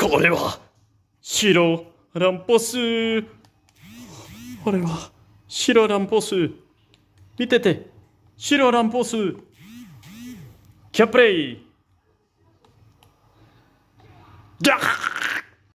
これは、白ランポス。これは、白ランポス。見てて、白ランポス。キャプレイ。ギャ